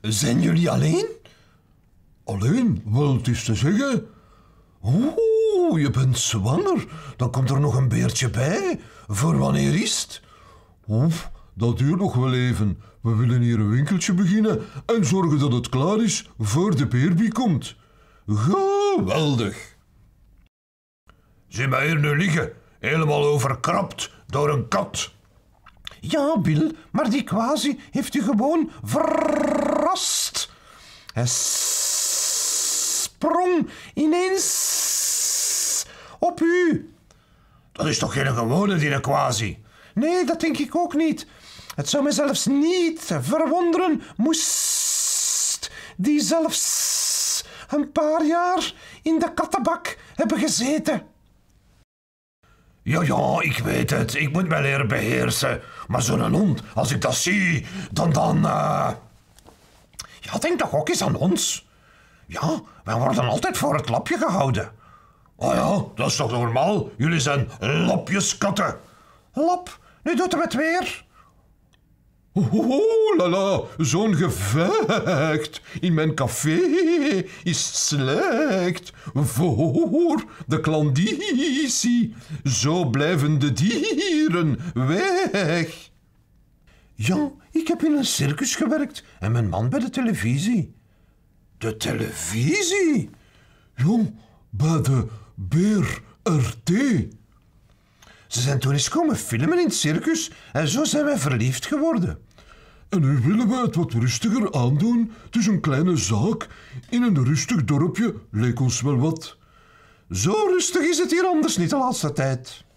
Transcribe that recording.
Zijn jullie alleen? Alleen, wel het is te zeggen. Oeh, je bent zwanger. Dan komt er nog een beertje bij. Voor wanneer is het? Oef, dat duurt nog wel even. We willen hier een winkeltje beginnen en zorgen dat het klaar is voor de peerby komt. Geweldig! Zie mij hier nu liggen, helemaal overkrapt door een kat. Ja, Bill, maar die quasi heeft u gewoon ver sprong ineens op u. Dat is toch geen gewone Dinakwasi? Nee, dat denk ik ook niet. Het zou me zelfs niet verwonderen moest die zelfs een paar jaar in de kattenbak hebben gezeten. Ja, ja, ik weet het. Ik moet mij leren beheersen. Maar zo'n hond, als ik dat zie, dan dan... Eh, ja, denk toch ook eens aan ons. Ja, wij worden altijd voor het lapje gehouden. Oh ja, dat is toch normaal? Jullie zijn lapjeskatten. Lap, nu doet het weer. Oh, la la, zo'n gevecht in mijn café is slecht voor de klanditie. Zo blijven de dieren weg. Ja, ik heb in een circus gewerkt en mijn man bij de televisie. De televisie? ja, bij de BRT. Ze zijn toen eens komen filmen in het circus en zo zijn wij verliefd geworden. En nu willen wij het wat rustiger aandoen. Het is een kleine zaak. In een rustig dorpje leek ons wel wat. Zo rustig is het hier anders niet de laatste tijd.